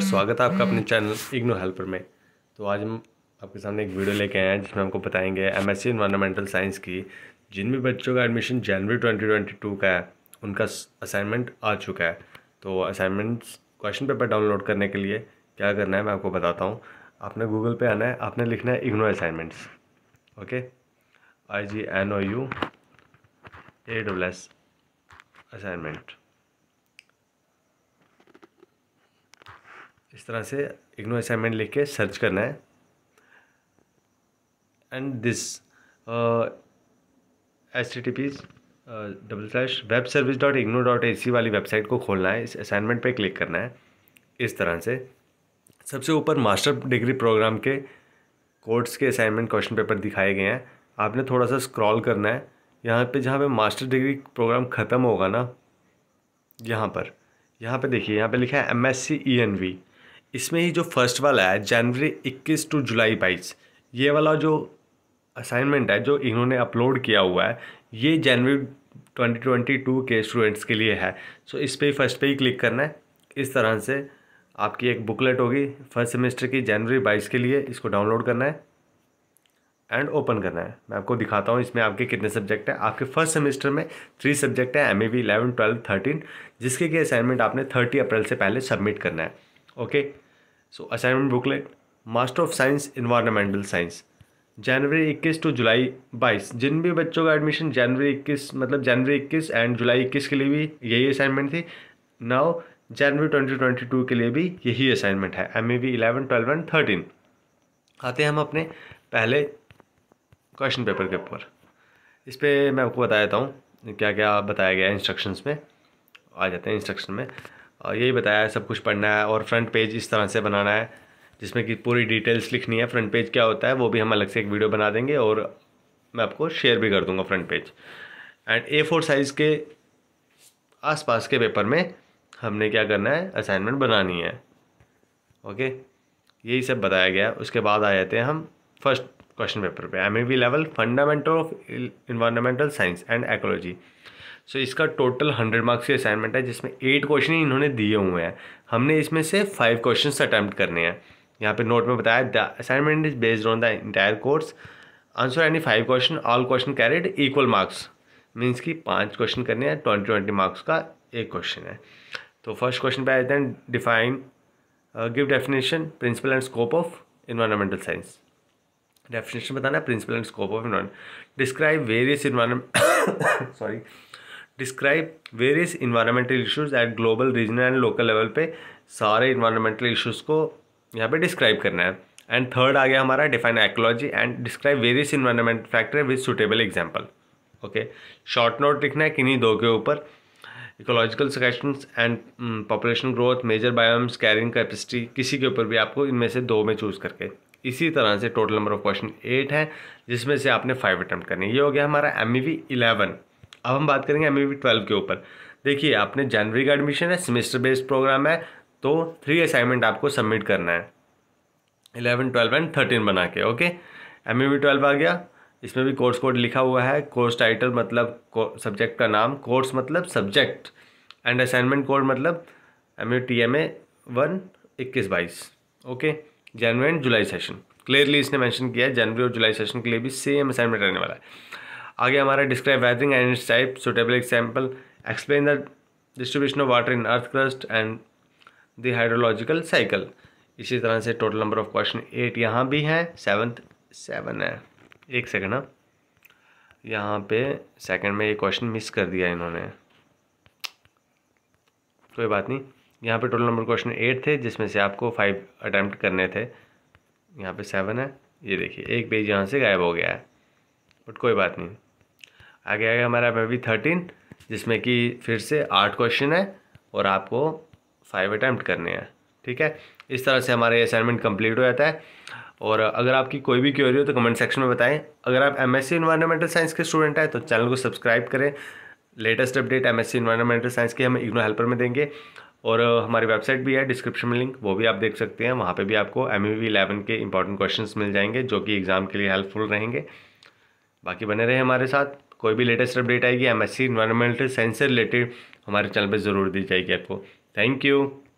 स्वागत है आपका अपने चैनल इग्नो हेल्पर में तो आज हम आपके सामने एक वीडियो लेके आए हैं जिसमें हमको बताएंगे एम एस इन्वायरमेंटल साइंस की जिन भी बच्चों का एडमिशन जनवरी 2022 का है उनका असाइनमेंट आ चुका है तो असाइनमेंट्स क्वेश्चन पेपर डाउनलोड करने के लिए क्या करना है मैं आपको बताता हूँ आपने गूगल पे आना है आपने लिखना है IGNOU assignments okay I G N O U A double S assignment इस तरह से इग्नो असाइनमेंट लिख के सर्च करना है and this H T T P double slash web service dot IGNOU dot A C वाली वेबसाइट को खोलना है इस असाइनमेंट पे क्लिक करना है इस तरह से सबसे ऊपर मास्टर डिग्री प्रोग्राम के कोर्ट्स के असाइनमेंट क्वेश्चन पेपर दिखाए गए हैं आपने थोड़ा सा स्क्रॉल करना है यहाँ पे जहाँ पे मास्टर डिग्री प्रोग्राम ख़त्म होगा ना यहाँ पर यहाँ पे देखिए यहाँ पे लिखा है M S C E N V इसमें ही जो फर्स्ट वाला है जनवरी 21 टू जुलाई 22 ये वाला जो असाइनमेंट है जो इन्होंने अपलोड किया हुआ है ये जनवरी 2022 के स्टूडेंट्स के लिए है सो इस पर ही फर्स्ट पे ही क्लिक करना है इस तरह से आपकी एक बुकलेट होगी फर्स्ट सेमेस्टर की जनवरी बाईस के लिए इसको डाउनलोड करना है एंड ओपन करना है मैं आपको दिखाता हूँ इसमें आपके कितने सब्जेक्ट हैं आपके फर्स्ट सेमेस्टर में थ्री सब्जेक्ट हैं M A B eleven twelve thirteen जिसके कि असाइनमेंट आपने थर्टी अप्रैल से पहले सबमिट करना है okay so assignment booklet master of science environmental science जनवरी 21 टू जुलाई 22 जिन भी बच्चों का एडमिशन जनवरी 21 मतलब जनवरी 21 एंड जुलाई 21 के लिए भी यही असाइनमेंट थी नाउ जनवरी 2022 के लिए भी यही असाइनमेंट है M A V eleven twelve and thirteen आते हैं हम अपने पहले क्वेश्चन पेपर के ऊपर इस पर मैं आपको बता देता हूँ क्या क्या बताया गया है इंस्ट्रक्शंस में आ जाते हैं इंस्ट्रक्शन में और यही बताया है सब कुछ पढ़ना है और फ्रंट पेज इस तरह से बनाना है जिसमें कि पूरी डिटेल्स लिखनी है फ्रंट पेज क्या होता है वो भी हम अलग से एक वीडियो बना देंगे और मैं आपको शेयर भी कर दूंगा front page and A four size के आसपास के पेपर में हमने क्या करना है असाइनमेंट बनानी है ओके यही सब बताया गया उसके बाद आ जाते हैं हम फर्स्ट क्वेश्चन पेपर पे M level fundamental of environmental science and ecology so so, इसका टोटल हंड्रेड मार्क्स की असाइनमेंट है जिसमें एट क्वेश्चन इन्होंने दिए हुए हैं हमने इसमें से फाइव क्वेश्चन अटैम्प्ट करने हैं यहाँ पे नोट में बताया the assignment is based on the entire course answer any five question all question carried equal marks means कि पाँच क्वेश्चन करने हैं ट्वेंटी ट्वेंटी मार्क्स का एक क्वेश्चन है तो फर्स्ट क्वेश्चन पे आ जाते हैं define give definition principle and scope of environmental science definition बताना है principle and scope of environment describe various environment sorry describe various environmental issues at global regional and local level पे सारे environmental issues को यहाँ पे describe करना है and third आ गया हमारा define ecology and describe various environment factor with suitable example okay short note लिखना है किन्हीं दो के ऊपर ecological succession and population growth major biomes carrying capacity किसी के ऊपर भी आपको इनमें से दो में चूज़ करके इसी तरह से total number of question eight है जिसमें से आपने फाइव अटैम्प्ट करने ये हो गया हमारा एम ई वी इलेवन अब हम बात करेंगे एम ई ट्वेल्व के ऊपर देखिए आपने जनवरी का एडमिशन है सेमेस्टर बेस्ड प्रोग्राम है तो थ्री असाइनमेंट आपको सबमिट करना है इलेवन ट्वेल्व एंड थर्टीन बना के ओके एम ई ट्वेल्व आ गया इसमें भी कोर्स कोड लिखा हुआ है कोर्स टाइटल मतलब सब्जेक्ट का नाम कोर्स मतलब सब्जेक्ट एंड असाइनमेंट कोड मतलब M U T M A one इक्कीस बाईस ओके जनवरी एंड जुलाई सेशन क्लियरली इसने मेंशन किया है जनवरी और जुलाई सेशन के लिए भी सेम असाइनमेंट रहने वाला है आगे हमारा describe weathering and its type suitable example explain the distribution of water in earth crust and the hydrological cycle इसी तरह से total number of question eight यहाँ भी हैं सेवन्थ सेवन है एक सेकेंड हाँ यहाँ पे सेकंड में ये क्वेश्चन मिस कर दिया इन्होंने कोई बात नहीं यहाँ पे टोटल नंबर क्वेश्चन एट थे जिसमें से आपको फाइव अटैम्प्ट करने थे यहाँ पे सेवन है ये देखिए एक पेज यहाँ से गायब हो गया है बट कोई बात नहीं आगे आगे हमारा मे बी थर्टीन जिसमें कि फिर से आठ क्वेश्चन है और आपको फाइव अटैम्प्ट करने हैं ठीक है इस तरह से हमारा ये असाइनमेंट कंप्लीट हो जाता है और अगर आपकी कोई भी क्वेरी हो तो कमेंट सेक्शन में बताएं अगर आप M S C environmental science के स्टूडेंट हैं तो चैनल को सब्सक्राइब करें latest update M S C environmental science की हम इग्नो हेल्पर में देंगे और हमारी वेबसाइट भी है डिस्क्रिप्शन में लिंक वो भी आप देख सकते हैं वहाँ पे भी आपको एम ई वी इलेवन के इंपॉर्टेंट क्वेश्चन मिल जाएंगे जो कि एग्ज़ाम के लिए हेल्पफुल रहेंगे बाकी बने रहे हमारे साथ कोई भी लेटेस्ट अपडेट आएगी M S C environmental science से रिलेटेड हमारे चैनल पर ज़रूर दी जाएगी आपको थैंक यू